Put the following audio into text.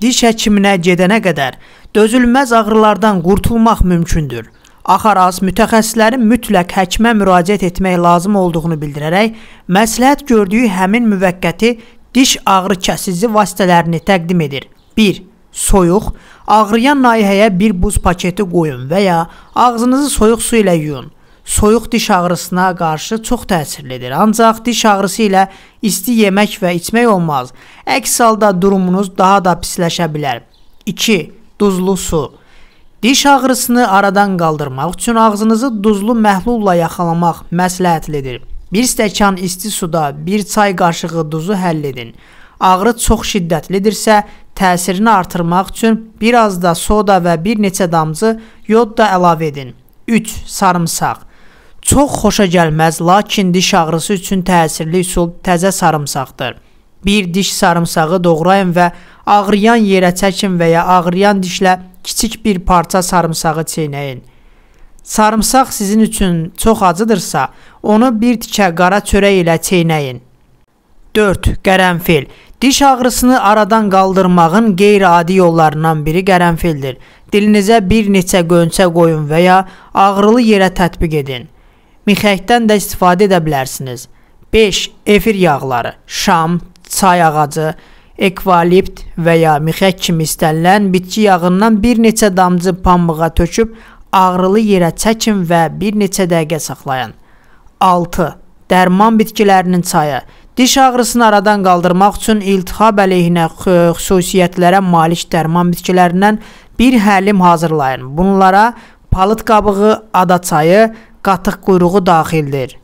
diş həkiminə gedənə qədər dözülməz ağrılardan qurtulmaq mümkündür. Axaraz mütəxəssislərin mütləq həkimə müraciət etmək lazım olduğunu bildirərək, məsləhət gördüyü həmin müvəqqəti diş ağrı kəsici vasitələrini təqdim edir. 1. Soyuq, ağrıyan nahiyəyə bir buz paketi qoyun və ya ağzınızı soyuq su ilə yuyun soyuq diş ağrısına qarşı çox təsirlidir. Ancaq diş ağrısı ilə isti yemək və içmək olmaz. Əks halda durumunuz daha da pisləşə bilər. 2. Duzlu su. Diş ağrısını aradan qaldırmaq üçün ağzınızı duzlu məhlulla yaxalamaq məsləhətlidir. 1 stəkan isti suda 1 çay qaşığı duzu həll edin. Ağrı çox şiddətlidirsə, təsirini artırmaq üçün bir az da soda və bir neçə damcı yod da əlavə edin. 3. Sarımsaq. Çox xoşa gəlməz, lakin diş ağrısı üçün təsirli üsul təzə sarımsaqdır. Bir diş sarımsağı doğrayın və ağrıyan yerə çəkin və ya ağrıyan dişlə kiçik bir parça sarımsağı çeynəyin. Sarımsaq sizin üçün çox acıdırsa, onu bir tikə qara çörək ilə çeynəyin. 4. Qərənfil. Diş ağrısını aradan qaldırmağın qeyri-adi yollarından biri qərənfildir. Dilinizə bir neçə qönçə qoyun və ya ağrılı yerə tətbiq edin mixəkdən də istifadə edə bilərsiniz. 5. Efir yağları, şam, çay ağacı, ekvalipt və ya mixək kimi istənilən bitki yağından bir neçə damcı pambığa töküb ağrılı yerə çəkin və bir neçə dəqiqə saxlayın. 6. Dərman bitkilərinin çayı. Diş ağrısını aradan qaldırmaq üçün iltihab əleyhinə xüsusiyyətlərə malik dərman bitkilərindən bir həlim hazırlayın. Bunlara palıd qabığı, ada çayı, qatıq quyruğu daxildir.